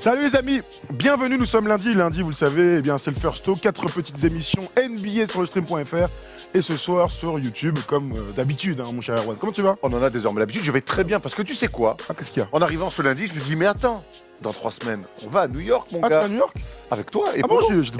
Salut les amis, bienvenue, nous sommes lundi. Lundi, vous le savez, eh bien c'est le First Talk, quatre petites émissions NBA sur le stream.fr et ce soir sur YouTube, comme euh, d'habitude, hein, mon cher Erwan. Comment tu vas On en a désormais l'habitude, je vais très bien parce que tu sais quoi ah, qu'est-ce qu'il y a En arrivant ce lundi, je me dis, mais attends, dans trois semaines, on va à New York, mon ah, gars. à New York Avec toi et Ah bon, je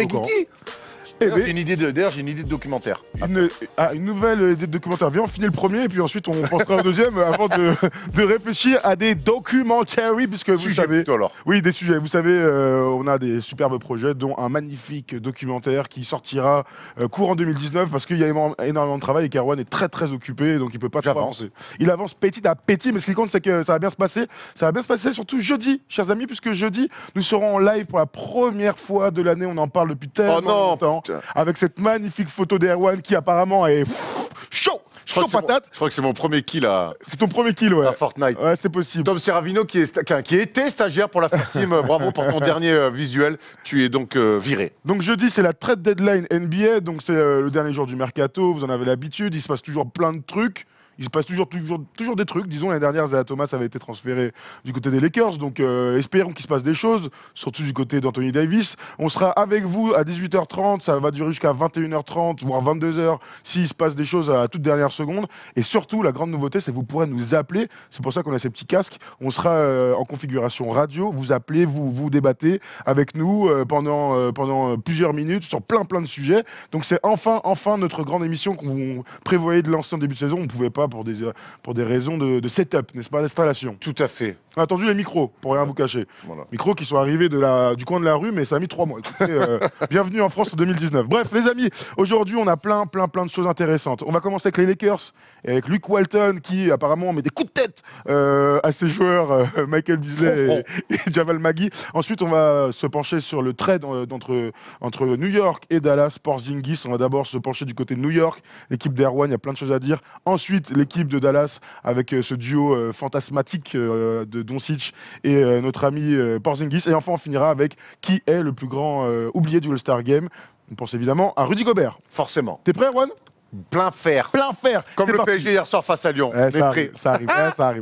eh j'ai une idée de, j'ai une idée de documentaire. Une, ah, une nouvelle idée de documentaire. Viens, on finit le premier et puis ensuite on pensera au deuxième avant de, réfléchir à des documentaires, puisque vous savez. Oui, des sujets. Vous savez, euh, on a des superbes projets, dont un magnifique documentaire qui sortira court en 2019 parce qu'il y a énormément de travail et Carwan est très très occupé, donc il peut pas faire avancer. Il avance petit à petit, mais ce qui compte, c'est que ça va bien se passer. Ça va bien se passer, surtout jeudi, chers amis, puisque jeudi, nous serons en live pour la première fois de l'année. On en parle depuis oh tellement longtemps. Hein. avec cette magnifique photo d'Erwan qui apparemment est chaud je crois, je crois que c'est mon premier kill à. C'est ton premier kill, ouais. À Fortnite. c'est possible. Tom Seravino qui, qui était stagiaire pour la First Team, euh, bravo pour ton dernier euh, visuel. Tu es donc euh, viré. Donc jeudi, c'est la trade deadline NBA. Donc c'est le dernier jour du mercato. Vous en avez l'habitude. Il se passe toujours plein de trucs il se passe toujours, toujours, toujours des trucs. Disons, l'année dernière, Zaya Thomas avait été transféré du côté des Lakers. Donc, euh, espérons qu'il se passe des choses, surtout du côté d'Anthony Davis. On sera avec vous à 18h30. Ça va durer jusqu'à 21h30, voire 22h, s'il se passe des choses à toute dernière seconde. Et surtout, la grande nouveauté, c'est que vous pourrez nous appeler. C'est pour ça qu'on a ces petits casques. On sera euh, en configuration radio. Vous appelez, vous, vous débattez avec nous euh, pendant, pendant plusieurs minutes sur plein, plein de sujets. Donc, c'est enfin, enfin notre grande émission qu'on prévoyait de lancer en début de saison. On ne pouvait pas euh, pour des, raisons de setup, n'est-ce pas, d'installation. Tout à fait. On a attendu les micros, pour rien vous cacher. Micros qui sont arrivés de la, du coin de la rue, mais ça a mis trois mois. Euh, bienvenue en France 2019. Bref, les amis, aujourd'hui, on a plein, plein, plein de choses intéressantes. On va commencer avec les Lakers, et avec Luke Walton, qui apparemment met des coups de tête euh, à ses joueurs, euh, Michael Bizet et, Javal Magui. Ensuite, on va se pencher sur le trade entre, entre New York et Dallas, Zingis. On va d'abord se pencher du côté de New York, l'équipe d'Erwan, il y a plein de choses à dire. Ensuite, l'équipe de Dallas, avec ce duo fantasmatique de de Doncic et euh, notre ami euh, Porzingis. Et enfin, on finira avec qui est le plus grand euh, oublié du All-Star Game. On pense évidemment à Rudy Gobert. Forcément. T'es prêt, Juan Plein fer. Plein fer. Comme le PSG hier soir face à Lyon. Eh, ça, arrive, ça, arrive,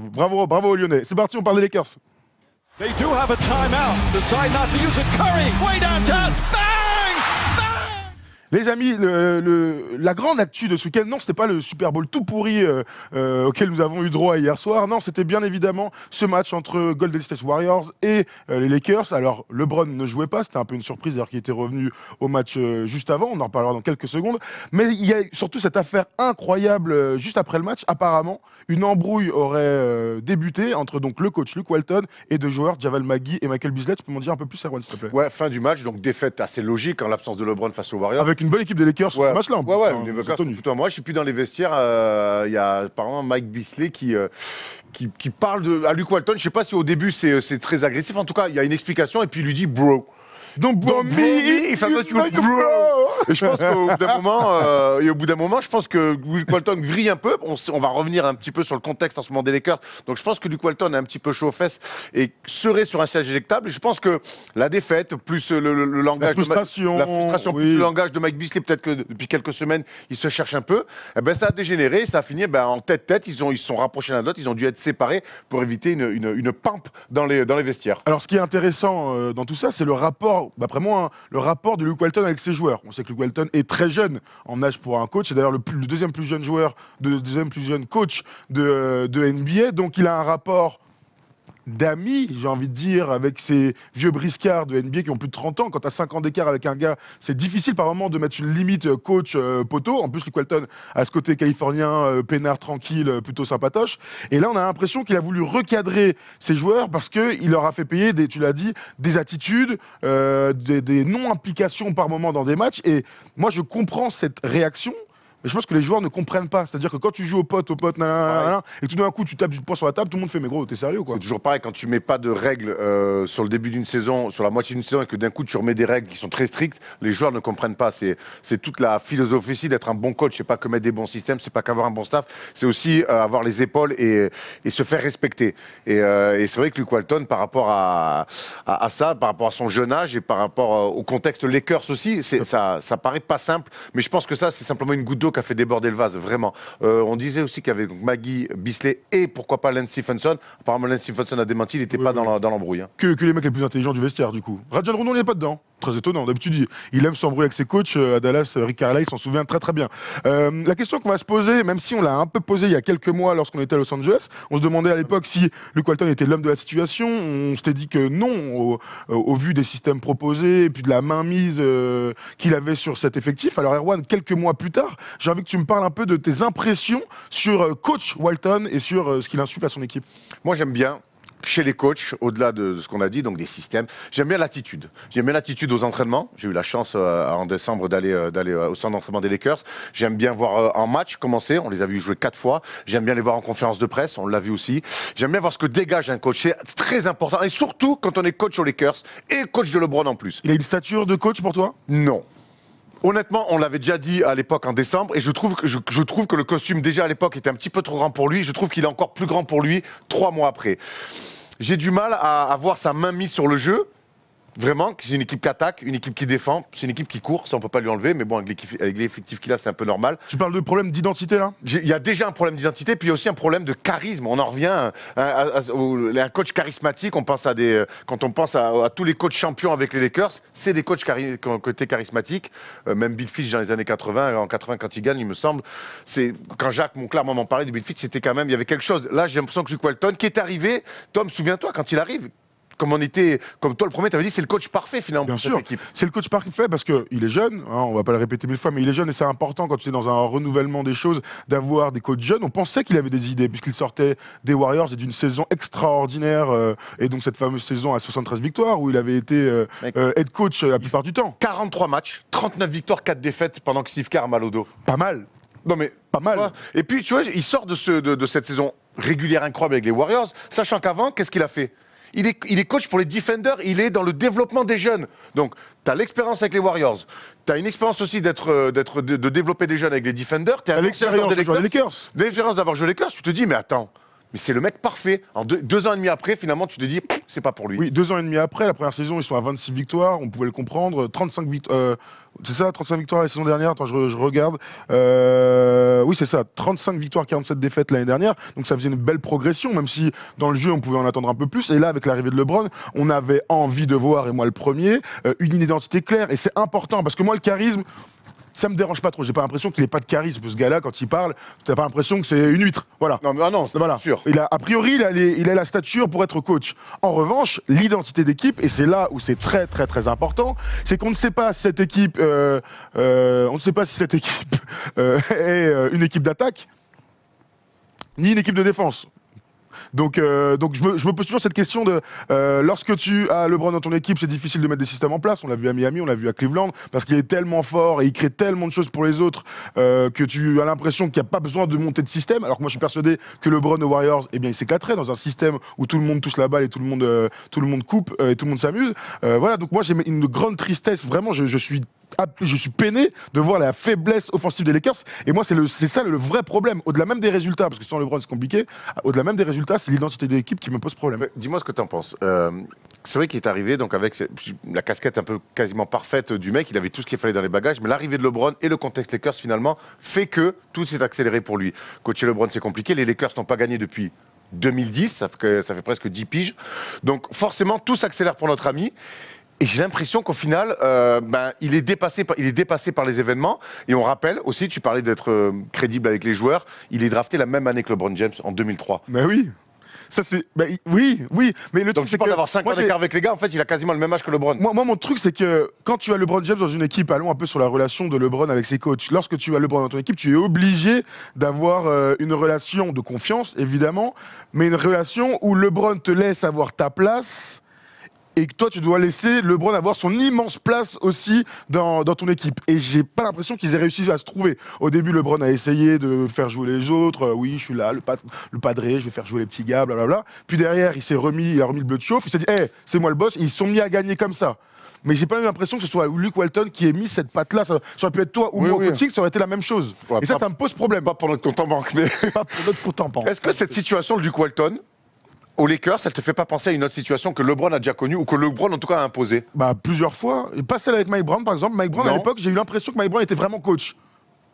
eh, Bravo, bravo aux Lyonnais. C'est parti, on parle des Lakers. do have a Decide not to use Curry, les amis, la grande actu de ce week-end, non, n'était pas le Super Bowl tout pourri euh, euh, auquel nous avons eu droit hier soir. Non, c'était bien évidemment ce match entre Golden State Warriors et euh, les Lakers. Alors, LeBron ne jouait pas, c'était un peu une surprise d'ailleurs qu'il était revenu au match juste avant. On en reparlera dans quelques secondes. Mais il y a surtout cette affaire incroyable juste après le match. Apparemment, une embrouille aurait débuté entre donc le coach Luke Walton et deux joueurs, Javal McGee et Michael Bislett. Tu peux m'en dire un peu plus, Erwan, s'il te plaît Ouais, fin du match, donc défaite assez logique en l'absence de LeBron face aux Warriors une bonne équipe des Lakers sur ouais. ce là ouais, ouais, moi. Je suis plus dans les vestiaires. Euh, il y a apparemment Mike Beasley qui. Euh, qui, qui, parle de, à Luke Walton, je sais pas si au début euh, c'est très agressif, en tout cas il y a une explication et puis il lui dit bro. Donc bro, if I'm not bro je pense qu'au bout d'un moment, euh, et au bout d'un moment, je pense que Luke Walton vrille un peu. On, on, va revenir un petit peu sur le contexte en ce moment des Lakers. Donc je pense que Luke Walton est un petit peu chaud aux fesses et serait sur un siège éjectable. Je pense que la défaite, plus le, langage, la frustration, de, plus le langage de Mike Beasley, peut-être que depuis quelques semaines, il se cherche un peu. Eh ben ça a dégénéré, ça a fini ben, en tête-tête. Ils ont ils se sont rapprochés l'un de l'autre, ils ont dû être séparés pour éviter une, une, dans les dans les vestiaires. Alors ce qui est intéressant euh, dans tout ça, c'est le rapport, d'après moi, hein, le rapport de Luke Walton avec ses joueurs. On sait que Luke Welton est très jeune en âge pour un coach. C'est d'ailleurs le, deuxième plus jeune joueur, le deuxième plus jeune coach de, de NBA. Donc il a un rapport d'amis, j'ai envie de dire, avec ces vieux briscards de NBA qui ont plus de 30 ans. Quand tu as 5 ans d'écart avec un gars, c'est difficile par moment de mettre une limite euh, coach euh, poteau. En plus, Luke quelton a ce côté californien, euh, peinard tranquille, plutôt sympatoche. Et là, on a l'impression qu'il a voulu recadrer ses joueurs parce qu'il leur a fait payer, des, tu l'as dit, des attitudes, des, des non-implications par moment dans des matchs. Et moi, je comprends cette réaction mais je pense que les joueurs ne comprennent pas. C'est-à-dire que quand tu joues au pote, au pote, et tout d'un coup, tu tapes du poing sur la table, tout le monde fait, mais gros, t'es sérieux, quoi. C'est toujours pareil, quand tu mets pas de règles euh, sur le début d'une saison, sur la moitié d'une saison, et que d'un coup, tu remets des règles qui sont très strictes, les joueurs ne comprennent pas. C'est toute la philosophie d'être un bon coach. C'est pas que mettre des bons systèmes, c'est pas qu'avoir un bon staff, c'est aussi euh, avoir les épaules et, se faire respecter. Euh, et, c'est vrai que Luke Walton, par rapport à, à, ça, par rapport à son jeune âge et par rapport au contexte Lakers aussi, ça, ça paraît pas simple, mais je pense que ça, c'est simplement une goutte d'eau qui a fait déborder le vase, vraiment. Euh, on disait aussi qu'il y avait Maggie Bisley et pourquoi pas Lance Stephenson. Apparemment, Lance Stephenson a démenti, il n'était pas dans l'embrouille. Hein. Que, les mecs les plus intelligents du vestiaire, du coup. Radial Rondon, n'est pas dedans très étonnant. D'habitude, il, il aime s'embrouiller avec ses coachs. Euh, à Dallas, euh, Rick Carlisle s'en souvient très très bien. Euh, la question qu'on va se poser, même si on l'a un peu posée il y a quelques mois lorsqu'on était à Los Angeles, on se demandait à l'époque si Luke Walton était l'homme de la situation. On s'était dit que non, au, vu des systèmes proposés et puis de la mainmise qu'il avait sur cet effectif. Alors Erwan, quelques mois plus tard, j'ai envie que tu me parles un peu de tes impressions sur coach Walton et sur ce qu'il insulte à son équipe. Moi, j'aime bien chez les coachs, au-delà de ce qu'on a dit, donc des systèmes. J'aime bien l'attitude. J'aime bien l'attitude aux entraînements. J'ai eu la chance euh, en décembre d'aller euh, euh, au centre d'entraînement des Lakers. J'aime bien voir en match commencer. On les a vus jouer quatre fois. J'aime bien les voir en conférence de presse. On l'a vu aussi. J'aime bien voir ce que dégage un coach. C'est très important. Et surtout quand on est coach aux Lakers et coach de LeBron en plus. Il a une stature de coach pour toi Non. Honnêtement, on l'avait déjà dit à l'époque en décembre, et je trouve, que, je, trouve que le costume déjà à l'époque était un petit peu trop grand pour lui. Je trouve qu'il est encore plus grand pour lui trois mois après. J'ai du mal à, avoir sa main mise sur le jeu vraiment, c'est une équipe qui attaque, une équipe qui défend, c'est une équipe qui court, ça on peut pas lui enlever, mais bon, avec l'effectif qu'il a, c'est un peu normal. Tu parles de problème d'identité là Il y a déjà un problème d'identité, puis aussi un problème de charisme. On en revient hein, à, un coach charismatique, on pense à des, euh, quand on pense à, tous les coachs champions avec les Lakers, c'est des coachs qui côté charismatique. Euh, même Bill Fitch dans les années 80, en 80 quand il gagne, il me semble, c'est quand Jacques Monclar m'en parlait de Bill Fitch, c'était quand même, il y avait quelque chose. Là, j'ai l'impression que Zuc Walton, qui est arrivé, Tom, souviens-toi, quand il arrive, comme on était, comme toi le premier, tu avais dit, c'est le coach parfait finalement Bien pour sûr. C'est le coach parfait parce qu'il est jeune, on hein, on va pas le répéter mille fois, mais il est jeune et c'est important quand tu es dans un renouvellement des choses d'avoir des coachs jeunes. On pensait qu'il avait des idées puisqu'il sortait des Warriors et d'une saison extraordinaire euh, et donc cette fameuse saison à 73 victoires où il avait été euh, euh, head coach la plupart du temps. 43 matchs, 39 victoires, 4 défaites pendant que Carr a mal au dos. Pas mal. Non mais pas mal. et puis tu vois, il sort de, ce, de, de cette saison régulière incroyable avec les Warriors, sachant qu'avant, qu'est-ce qu'il a fait il est, coach pour les Defenders, il est dans le développement des jeunes. Donc, tu as l'expérience avec les Warriors, tu as une expérience aussi d'être, euh, d'être, de, développer des jeunes avec les Defenders, tu as l'expérience des L'expérience d'avoir joué les Lakers, tu te dis, mais attends, mais c'est le mec parfait. En deux, ans et demi après, finalement, tu te dis, c'est pas pour lui. Oui, deux ans et demi après, la première saison, ils sont à 26 victoires, on pouvait le comprendre. 35 victoires. Euh, c'est ça, 35 victoires la saison dernière. Attends, je, regarde. Euh, oui, c'est ça. 35 victoires, 47 défaites l'année dernière. Donc ça faisait une belle progression, même si dans le jeu, on pouvait en attendre un peu plus. Et là, avec l'arrivée de LeBron, on avait envie de voir, et moi le premier, euh, une identité claire. Et c'est important, parce que moi, le charisme, ça me dérange pas trop. J'ai pas l'impression qu'il ait pas de charisme. Ce gars-là, quand il parle, t'as pas l'impression que c'est une huître. Voilà. Non, mais ah non, voilà. sûr. Il a, priori, il a, la stature pour être coach. En revanche, l'identité d'équipe, et c'est là où c'est très, très, très important, c'est qu'on ne sait pas si cette équipe, euh, euh, on ne sait pas si cette équipe euh, est une équipe d'attaque ni une équipe de défense. Donc, euh, donc je me, pose toujours cette question de euh, lorsque tu as LeBron dans ton équipe, c'est difficile de mettre des systèmes en place. On l'a vu à Miami, on l'a vu à Cleveland, parce qu'il est tellement fort et il crée tellement de choses pour les autres euh, que tu as l'impression qu'il n'y a pas besoin de monter de système. Alors que moi, je suis persuadé que LeBron aux Warriors, eh bien, il s'éclaterait dans un système où tout le monde touche la balle et tout le monde, tout le monde coupe et tout le monde s'amuse. voilà. Donc moi, j'ai une grande tristesse. Vraiment, je suis je suis peiné de voir la faiblesse offensive des Lakers. Et moi, c'est le, c'est ça le vrai problème. Au-delà même des résultats, parce que sans LeBron, c'est compliqué. Au-delà même des résultats, c'est l'identité de l'équipe qui me pose problème. dis-moi ce que tu en penses. Euh, c'est vrai qu'il est arrivé donc avec la casquette un peu quasiment parfaite du mec. Il avait tout ce qu'il fallait dans les bagages. Mais l'arrivée de LeBron et le contexte Lakers finalement fait que tout s'est accéléré pour lui. Coacher LeBron, c'est compliqué. Les Lakers n'ont pas gagné depuis 2010. Ça fait, ça fait presque 10 piges. Donc forcément, tout s'accélère pour notre ami. Et j'ai l'impression qu'au final, euh, ben, il, est dépassé par, il est dépassé par les événements. Et on rappelle aussi, tu parlais d'être euh, crédible avec les joueurs, il est drafté la même année que LeBron James, en 2003. Ben oui ça c'est ben, oui oui mais le truc, c'est parles d'avoir 5 ans d'écart avec les gars en fait il a quasiment le même âge que LeBron moi, moi mon truc c'est que quand tu as LeBron James dans une équipe allons un peu sur la relation de LeBron avec ses coachs lorsque tu as LeBron dans ton équipe tu es obligé d'avoir euh, une relation de confiance évidemment mais une relation où LeBron te laisse avoir ta place et que toi, tu dois laisser LeBron avoir son immense place aussi dans, dans ton équipe. Et j'ai pas l'impression qu'ils aient réussi à se trouver. Au début, LeBron a essayé de faire jouer les autres. Euh, oui, je suis là, le, padré, je vais faire jouer les petits gars, blablabla. Puis derrière, il s'est remis, il a remis le bleu de chauffe. Il s'est dit, hey, c'est moi le boss. ils sont mis à gagner comme ça mais j'ai pas eu l'impression que ce soit Luke Walton qui ait mis cette patte là ça, aurait pu être toi ou oui, moi ça aurait été la même chose et ça ça me pose problème pas pour notre compte en banque mais pas pour notre compte en banque est-ce que cette situation de Luke Walton au Lakers, ça ne te fait pas penser à une autre situation que LeBron a déjà connue ou que LeBron en tout cas a imposée Bah plusieurs fois. Pas celle avec Mike Brown par exemple. Mike Brown à l'époque, j'ai eu l'impression que Mike Brown était vraiment coach.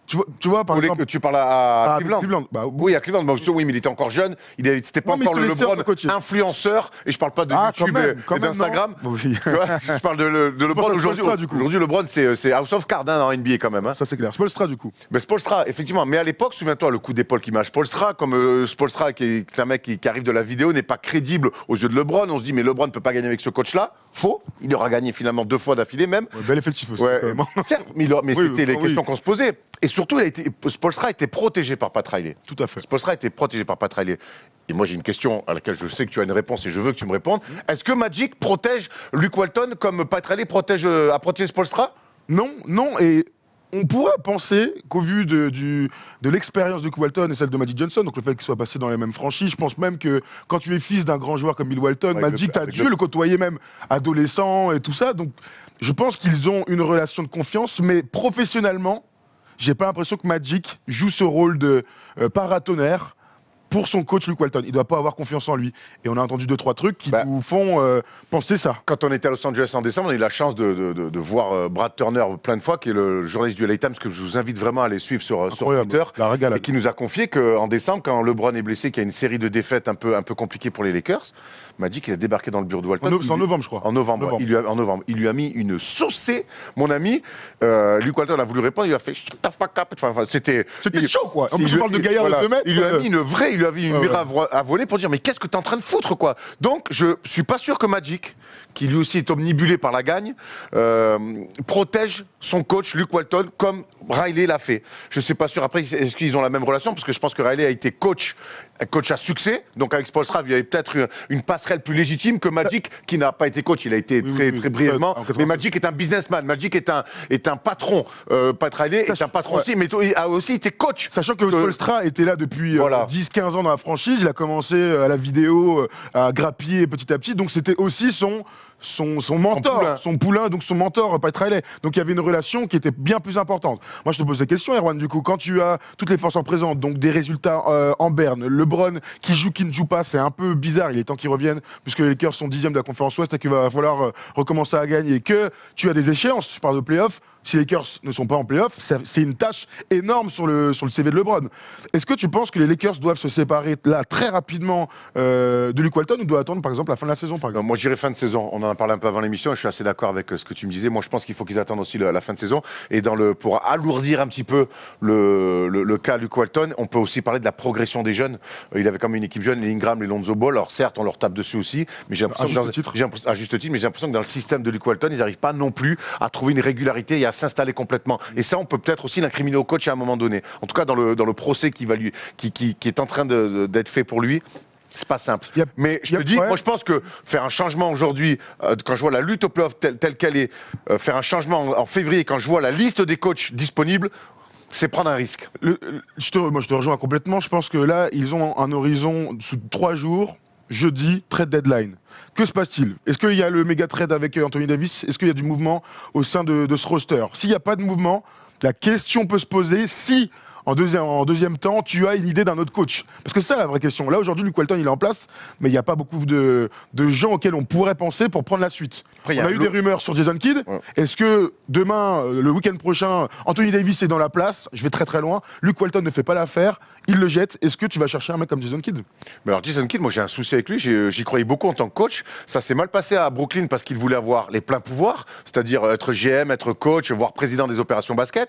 Tu vois, tu vois, par exemple. que tu parles à, ah, Cleveland. Bah, oui, à Cleveland. Bah, oui, mais il était encore jeune. Il n'était pas encore le LeBron influenceur. Et je ne parle pas de ah, YouTube et, d'Instagram. je parle de, de LeBron aujourd'hui. Aujourd'hui, LeBron, euh, c'est House of Cards hein, en NBA quand même. Hein. Ça, c'est clair. Spolstra, du coup. Mais Spolstra, effectivement. Mais à l'époque, souviens-toi, le coup d'épaule qui m'a Spolstra, comme euh, Spolstra, qui est un mec qui, arrive de la vidéo, n'est pas crédible aux yeux de LeBron. On se dit, mais LeBron ne peut pas gagner avec ce coach-là. Faux. Il aura gagné finalement deux fois d'affilée même. Ouais, bel effectif aussi. Ouais. Certes, mais, c'était les questions qu'on se posait surtout, il a été, était protégé par Pat Riley. Tout à fait. Spolstra était protégé par Pat Riley. Et moi, j'ai une question à laquelle je sais que tu as une réponse et je veux que tu me répondes. Mm. Est-ce que Magic protège Luke Walton comme Pat Riley protège, euh, a protégé Spolstra Non, non. Et on pourrait penser qu'au vu de, l'expérience de l'expérience de Walton et celle de Magic Johnson, donc le fait qu'il soit passé dans les mêmes franchises, je pense même que quand tu es fils d'un grand joueur comme Bill Walton, Magic, tu as dû le côtoyer même adolescent et tout ça. Donc je pense qu'ils ont une relation de confiance, mais professionnellement, j'ai pas l'impression que Magic joue ce rôle de euh, paratonnerre pour son coach Luke Walton. Il doit pas avoir confiance en lui. Et on a entendu deux, trois trucs qui vous bah, nous font euh, penser ça. Quand on était à Los Angeles en décembre, on a eu la chance de, voir euh, Brad Turner plein de fois, qui est le journaliste du LA Times, que je vous invite vraiment à aller suivre sur, euh, sur Twitter, et qui nous a confié qu'en décembre, quand LeBron est blessé, qu'il y a une série de défaites un peu, un peu compliquées pour les Lakers, m'a dit qu'il a débarqué dans le bureau de Walton. En, en novembre, je crois. En novembre, Il lui a, en novembre. Il lui a mis une saucée, mon ami. Euh, Luke Walton a voulu répondre, il a fait « Shut the fuck up ». C'était chaud, quoi. parle de gaillard de Il lui a mis une vraie a vu une ah mira à, voler pour dire mais qu'est-ce que t'es en train de foutre quoi Donc je suis pas sûr que Magic, qui lui aussi est omnibulé par la gagne, euh, protège son coach Luke Walton comme Riley l'a fait. Je ne sais pas sûr après, est-ce qu'ils ont la même relation Parce que je pense que Riley a été coach, coach à succès. Donc avec Spolstra, il y avait peut-être une, passerelle plus légitime que Magic, qui n'a pas été coach. Il a été très, brièvement. Mais Magic est un businessman. Magic est un, est un patron. Euh, Pat Riley est un patron aussi, mais il a aussi été coach. Sachant que Spolstra était là depuis 10-15 euh, ans dans la franchise. Il a commencé euh, à la vidéo, euh, à grappiller petit à petit. Donc c'était aussi son son, mentor, son poulain, donc son mentor, euh, pas très Riley. Donc il y avait une relation qui était bien plus importante. Moi, je te pose la question, Erwan, du coup, quand tu as toutes les forces en présence, donc des résultats euh, en berne, LeBron qui joue, qui ne joue pas, c'est un peu bizarre. Il est temps qu'il revienne, puisque les Lakers sont dixième de la conférence Ouest et qu'il va falloir euh, recommencer à gagner. Que tu as des échéances, je parle de playoffs, si les Lakers ne sont pas en playoff, c'est une tâche énorme sur le, sur le CV de LeBron. Est-ce que tu penses que les Lakers doivent se séparer là très rapidement de Luke Walton ou doivent attendre par exemple la fin de la saison par exemple Moi j'irai fin de saison. On a en parlé un peu avant l'émission, je suis assez d'accord avec euh, ce que tu me disais. Moi, je pense qu'il faut qu'ils attendent aussi la, fin de saison. Et dans le, pour alourdir un petit peu le, le, le cas Luke Walton, on peut aussi parler de la progression des jeunes. Euh, il avait quand même une équipe jeune, les Ingram, les Lonzo Ball. Alors certes, on leur tape dessus aussi, mais j'ai l'impression que, que dans le système de Luke Walton, ils n'arrivent pas non plus à trouver une régularité et à s'installer complètement. Et ça, on peut peut-être aussi l'incriminer au coach à un moment donné. En tout cas, dans le, dans le procès qui, va lui, qui, qui, qui est en train d'être fait pour lui, c'est pas simple. Mais je te dis, moi je pense que faire un changement aujourd'hui, euh, quand je vois la lutte au playoff telle, telle qu'elle est, euh, faire un changement en, février, quand je vois la liste des coachs disponibles, c'est prendre un risque. je te, moi je te rejoins complètement. Je pense que là, ils ont un horizon sous trois jours, jeudi, trade deadline. Que se passe-t-il Est-ce qu'il y a le méga trade avec euh, Anthony Davis Est-ce qu'il y a du mouvement au sein de, de ce roster S'il n'y a pas de mouvement, la question peut se poser si en deuxième, temps, tu as une idée d'un autre coach Parce que c'est la vraie question. Là, aujourd'hui, Luke Walton, il est en place, mais il n'y a pas beaucoup de, gens auxquels on pourrait penser pour prendre la suite. on a, eu des rumeurs sur Jason Kidd. Est-ce que demain, euh, le week-end prochain, Anthony Davis est dans la place Je vais très très loin. Luke Walton ne fait pas l'affaire. Il le jette. Est-ce que tu vas chercher un mec comme Jason Kidd mais Alors, Jason Kidd, moi j'ai un souci avec lui. Euh, j'y croyais beaucoup en tant que coach. Ça s'est mal passé à Brooklyn parce qu'il voulait avoir les pleins pouvoirs, c'est-à-dire être GM, être coach, voire président des opérations basket.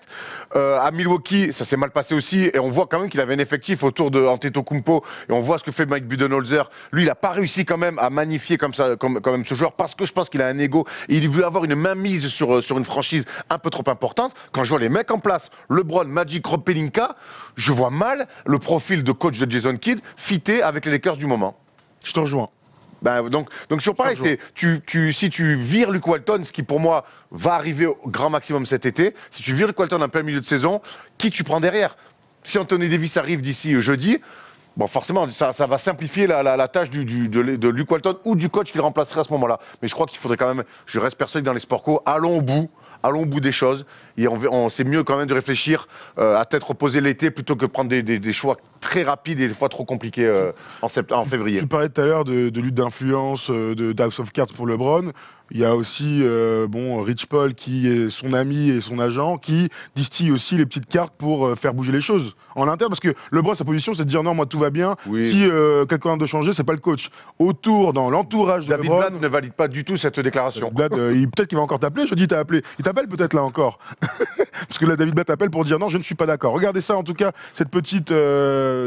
Euh, à Milwaukee, ça s'est mal passé c'est aussi, et on voit quand même qu'il avait un effectif autour de Antetokounmpo, et on voit ce que fait Mike Budenholzer. Lui, il n'a pas réussi quand même à magnifier comme ça, quand même ce joueur, parce que je pense qu'il a un ego. Et il veut avoir une mainmise sur, euh, sur une franchise un peu trop importante. Quand je vois les mecs en place, LeBron, Magic, Rob je vois mal le profil de coach de Jason Kidd fité avec les Lakers du moment. Je te rejoins. Bah, donc, donc sur pareil, si tu vires Luke Walton, ce qui pour moi va arriver au grand maximum cet été, si tu vires Luke Walton en plein milieu de saison, qui tu prends derrière Si Anthony Davis arrive d'ici euh, jeudi, Bon, forcément, ça, va simplifier la, tâche de, de, Luke Walton ou du coach qui le remplacerait à ce moment-là. Mais je crois qu'il faudrait quand même, je reste persuadé dans les sports co, allons au bout allons au bout des choses. Et on, on c'est mieux quand même de réfléchir euh, à être reposer l'été plutôt que prendre des, choix très rapides et des fois trop compliqués euh, en, février. Tu parlais tout à l'heure de, lutte d'influence, euh, de, of Cards pour LeBron. Il y a aussi euh, bon, Rich Paul qui est son ami et son agent qui distille aussi les petites cartes pour euh, faire bouger les choses en interne parce que LeBron sa position c'est de dire non moi tout va bien si euh, quelqu'un de changer c'est pas le coach autour dans l'entourage de David LeBron ne valide pas du tout cette déclaration peut-être qu'il va encore t'appeler je dis t'as appelé il t'appelle peut-être là encore parce que là David Blatt appelle pour dire non je ne suis pas d'accord regardez ça en tout cas cette petite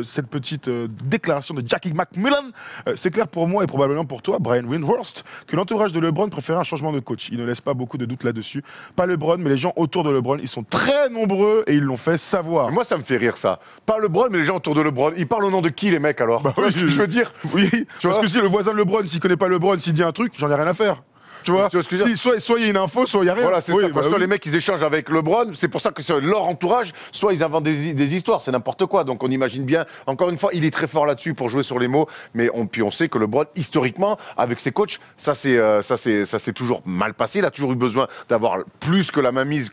cette petite déclaration de Jackie McMillan c'est clair pour moi et probablement pour toi Brian Windhorst que l'entourage de LeBron préfère un changement de coach. Il ne laisse pas beaucoup de doutes là-dessus. Pas LeBron, mais les gens autour de LeBron, ils sont très nombreux et ils l'ont fait savoir. Moi, ça me fait rire ça. Pas LeBron, mais les gens autour de LeBron. Ils parlent au nom de qui les mecs alors bah ce oui, je, veux dire. Oui. Tu Parce que si le voisin de LeBron, s'il connaît pas LeBron, s'il dit un truc, j'en ai rien à faire. Tu vois, soit, il y a une info, soit il n'y a rien. Voilà, c'est ça, soit bah les mecs, ils échangent avec LeBron, c'est pour ça que c'est leur entourage, soit ils inventent des, histoires, c'est n'importe quoi. Donc on imagine bien, encore une fois, il est très fort là-dessus pour jouer sur les mots, mais on, puis on sait que LeBron, historiquement, avec ses coachs, ça c'est euh, ça s'est toujours mal passé. Il a toujours eu besoin d'avoir plus que la mainmise,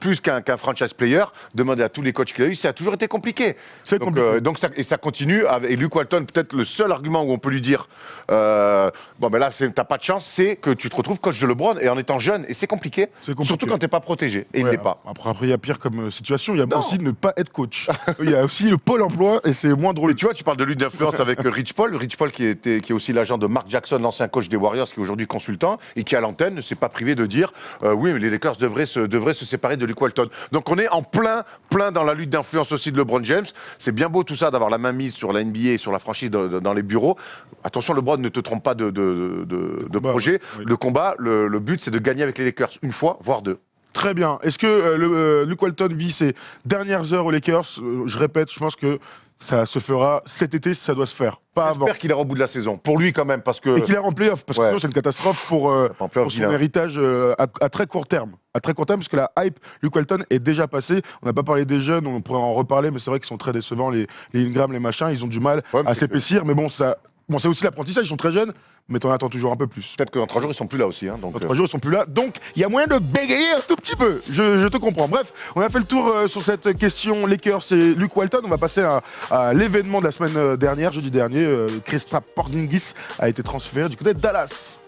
plus qu'un franchise player. Demander à tous les coachs qu'il a eu, ça a toujours été compliqué. Donc, euh, donc ça, et ça continue. et Luke Walton, peut-être le seul argument où on peut lui dire euh, Bon, mais ben là, t'as pas de chance, c'est que tu te retrouve coach de LeBron et en étant jeune. Et c'est compliqué, Surtout quand t'es pas protégé. Et il n'est pas. Après, il y a pire comme euh, situation. Il y a aussi de ne pas être coach. il y a aussi le pôle emploi et c'est moins drôle. Et tu vois, tu parles de lutte d'influence avec euh, Rich Paul. Rich Paul qui, était, qui est aussi l'agent de Mark Jackson, l'ancien coach des Warriors, qui est aujourd'hui consultant et qui à l'antenne ne s'est pas privé de dire euh, oui, mais les Lakers devraient se, devraient se séparer de Luke Walton. Donc on est en plein, plein dans la lutte d'influence aussi de LeBron James. C'est bien beau tout ça d'avoir la main mise sur la NBA, et sur la franchise dans les bureaux. Attention, LeBron ne te trompe pas de, de, de bah, projet le, but, c'est de gagner avec les Lakers une fois, voire deux. Très bien. Est-ce que euh, le, euh, Luke Walton vit ses dernières heures aux Lakers euh, Je répète, je pense que ça se fera cet été si ça doit se faire. Pas avant. J'espère qu'il est au bout de la saison. Pour lui, quand même. Parce que... Et qu'il est en playoff. Parce que c'est une catastrophe pour, son héritage à, très court terme. À très court terme, parce que la hype, Luke Walton est déjà passée. On n'a pas parlé des jeunes, on pourrait en reparler, mais c'est vrai qu'ils sont très décevants, les, les Ingram, les machins. Ils ont du mal à s'épaissir. Mais bon, ça, Bon, c'est aussi l'apprentissage, ils sont très jeunes, mais t'en attends toujours un peu plus. Peut-être qu'en trois jours, ils sont plus là aussi. Hein, donc, en euh. trois jours, ils sont plus là. Donc, il y a moyen de bégayer un tout petit peu. Je, te comprends. Bref, on a fait le tour euh, sur cette question Lakers et Luke Walton. On va passer à, l'événement de la semaine euh, dernière, jeudi dernier. Christa Porzingis a été transféré du côté de Dallas.